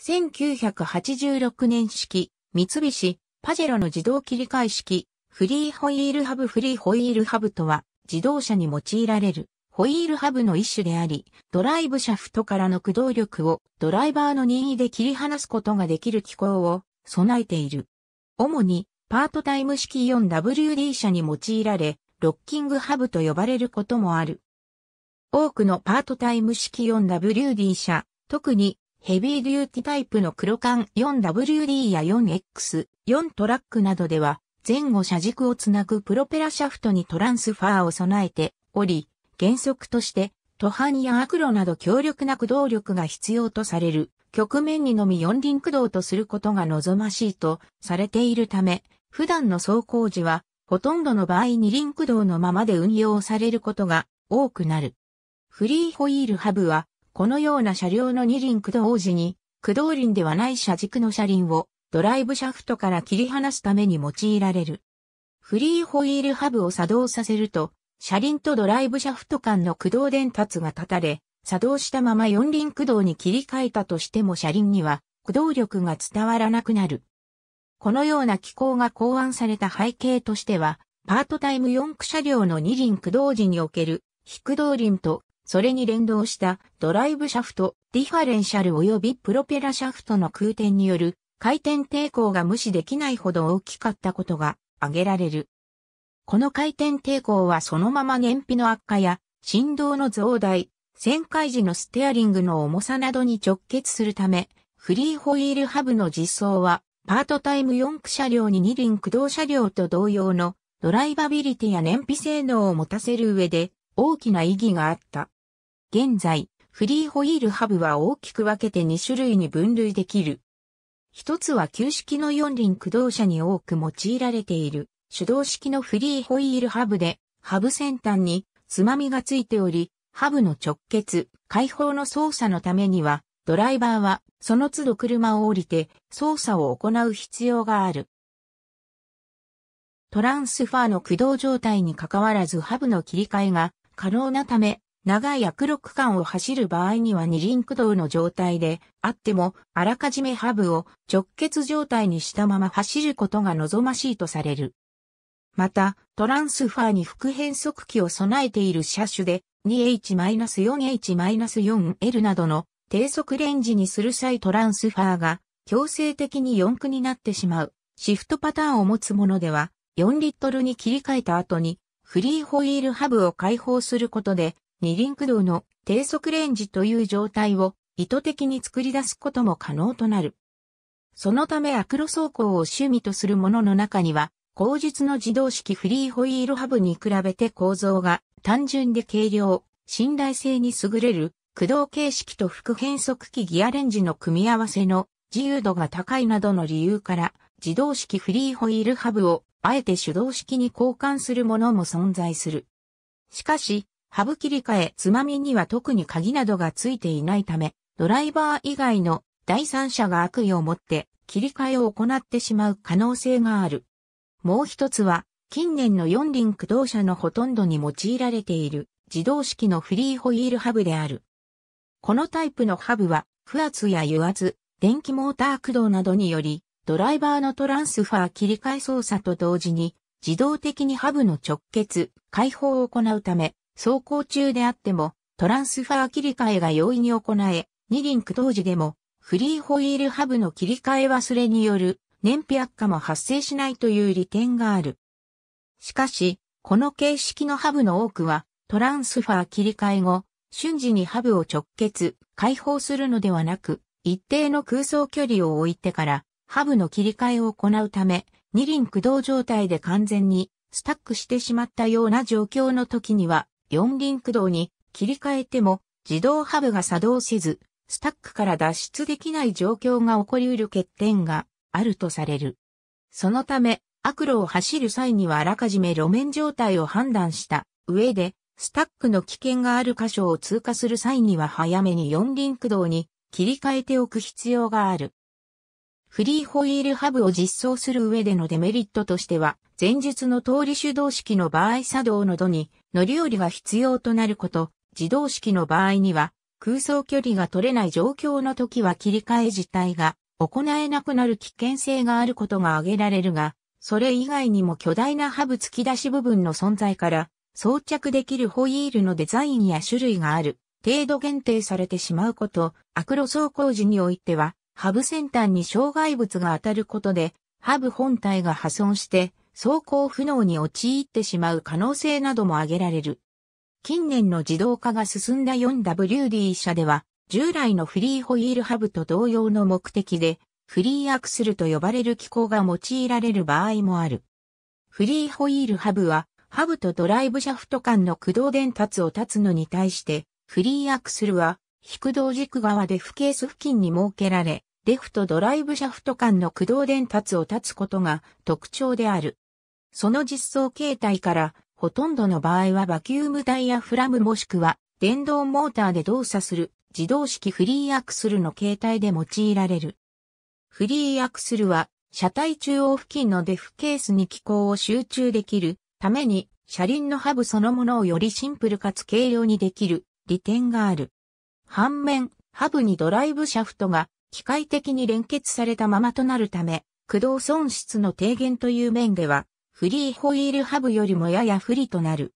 1986年式、三菱、パジェロの自動切り替え式、フリーホイールハブフリーホイールハブとは、自動車に用いられる、ホイールハブの一種であり、ドライブシャフトからの駆動力をドライバーの任意で切り離すことができる機構を備えている。主に、パートタイム式 4WD 車に用いられ、ロッキングハブと呼ばれることもある。多くのパートタイム式 4WD 車、特にヘビーデューティタイプの黒缶 4WD や 4X、4トラックなどでは、前後車軸をつなぐプロペラシャフトにトランスファーを備えており、原則として、途半やアクロなど強力な駆動力が必要とされる、局面にのみ四輪駆動とすることが望ましいとされているため、普段の走行時は、ほとんどの場合二輪駆動のままで運用されることが多くなる。フリーホイールハブは、このような車両の二輪駆動時に、駆動輪ではない車軸の車輪をドライブシャフトから切り離すために用いられる。フリーホイールハブを作動させると、車輪とドライブシャフト間の駆動伝達が断たれ、作動したまま四輪駆動に切り替えたとしても車輪には駆動力が伝わらなくなる。このような機構が考案された背景としては、パートタイム四駆車両の二輪駆動時における非駆動輪とそれに連動したドライブシャフト、ディファレンシャル及びプロペラシャフトの空転による回転抵抗が無視できないほど大きかったことが挙げられる。この回転抵抗はそのまま燃費の悪化や振動の増大、旋回時のステアリングの重さなどに直結するため、フリーホイールハブの実装はパートタイム4駆車両に二輪駆動車両と同様のドライバビリティや燃費性能を持たせる上で大きな意義があった。現在、フリーホイールハブは大きく分けて2種類に分類できる。一つは旧式の四輪駆動車に多く用いられている、手動式のフリーホイールハブで、ハブ先端につまみがついており、ハブの直結、解放の操作のためには、ドライバーはその都度車を降りて操作を行う必要がある。トランスファーの駆動状態に関わらずハブの切り替えが可能なため、長い悪力区間を走る場合には二輪駆動の状態であっても、あらかじめハブを直結状態にしたまま走ることが望ましいとされる。また、トランスファーに副変速機を備えている車種で、2H-4H-4L などの低速レンジにする際トランスファーが強制的に四駆になってしまうシフトパターンを持つものでは4リットルに切り替えた後にフリーホイールハブを開放することで二輪駆動の低速レンジという状態を意図的に作り出すことも可能となる。そのためアクロ走行を趣味とする者の中には、後述の自動式フリーホイールハブに比べて構造が単純で軽量、信頼性に優れる駆動形式と副変速機ギアレンジの組み合わせの自由度が高いなどの理由から自動式フリーホイールハブをあえて手動式に交換するものも存在する。しかし、ハブ切り替え、つまみには特に鍵などが付いていないため、ドライバー以外の第三者が悪意を持って切り替えを行ってしまう可能性がある。もう一つは、近年の四輪駆動車のほとんどに用いられている自動式のフリーホイールハブである。このタイプのハブは、不圧や油圧、電気モーター駆動などにより、ドライバーのトランスファー切り替え操作と同時に、自動的にハブの直結、解放を行うため、走行中であっても、トランスファー切り替えが容易に行え、二輪駆動時でも、フリーホイールハブの切り替え忘れによる燃費悪化も発生しないという利点がある。しかし、この形式のハブの多くは、トランスファー切り替え後、瞬時にハブを直結、解放するのではなく、一定の空想距離を置いてから、ハブの切り替えを行うため、二輪駆動状態で完全にスタックしてしまったような状況の時には、四輪駆動に切り替えても自動ハブが作動せず、スタックから脱出できない状況が起こり得る欠点があるとされる。そのため、悪路を走る際にはあらかじめ路面状態を判断した上で、スタックの危険がある箇所を通過する際には早めに四輪駆動に切り替えておく必要がある。フリーホイールハブを実装する上でのデメリットとしては、前述の通り手動式の場合作動の度に乗り降りが必要となること、自動式の場合には、空想距離が取れない状況の時は切り替え自体が行えなくなる危険性があることが挙げられるが、それ以外にも巨大なハブ突き出し部分の存在から、装着できるホイールのデザインや種類がある、程度限定されてしまうこと、アクロ走行時においては、ハブ先端に障害物が当たることで、ハブ本体が破損して、走行不能に陥ってしまう可能性なども挙げられる。近年の自動化が進んだ 4WD 車では、従来のフリーホイールハブと同様の目的で、フリーアクセルと呼ばれる機構が用いられる場合もある。フリーホイールハブは、ハブとドライブシャフト間の駆動伝達を立つのに対して、フリーアクセルは、非駆動軸側でフケース付近に設けられ、レフとドライブシャフト間の駆動伝達を立つことが特徴である。その実装形態から、ほとんどの場合はバキュームダイヤフラムもしくは電動モーターで動作する自動式フリーアクスルの形態で用いられる。フリーアクスルは車体中央付近のデフケースに機構を集中できるために車輪のハブそのものをよりシンプルかつ軽量にできる利点がある。反面、ハブにドライブシャフトが機械的に連結されたままとなるため、駆動損失の低減という面ではフリーホイールハブよりもやや不利となる。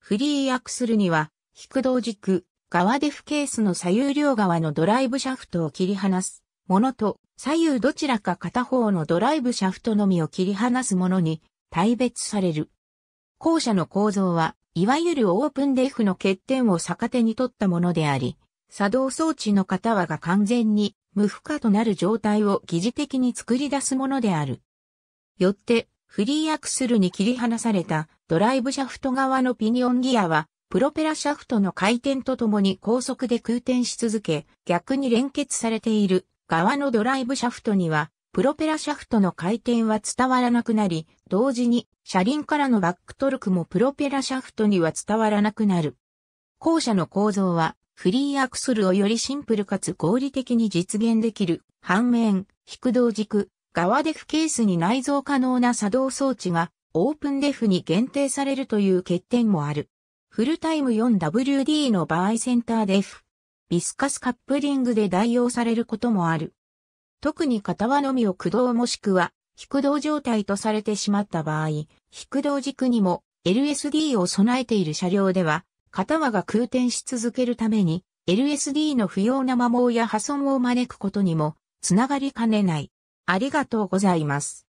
フリーアクスルには、引く同軸、側デフケースの左右両側のドライブシャフトを切り離すものと、左右どちらか片方のドライブシャフトのみを切り離すものに、対別される。後者の構造は、いわゆるオープンデフの欠点を逆手に取ったものであり、作動装置の片輪が完全に無負荷となる状態を疑似的に作り出すものである。よって、フリーアクスルに切り離されたドライブシャフト側のピニオンギアは、プロペラシャフトの回転とともに高速で空転し続け、逆に連結されている側のドライブシャフトには、プロペラシャフトの回転は伝わらなくなり、同時に車輪からのバックトルクもプロペラシャフトには伝わらなくなる。後者の構造は、フリーアクスルをよりシンプルかつ合理的に実現できる。反面、引く動軸、側デフケースに内蔵可能な作動装置がオープンデフに限定されるという欠点もある。フルタイム 4WD の場合センターデフ、ビスカスカップリングで代用されることもある。特に片輪のみを駆動もしくは、引動状態とされてしまった場合、引動軸にも LSD を備えている車両では、片輪が空転し続けるために、LSD の不要な摩耗や破損を招くことにも、つながりかねない。ありがとうございます。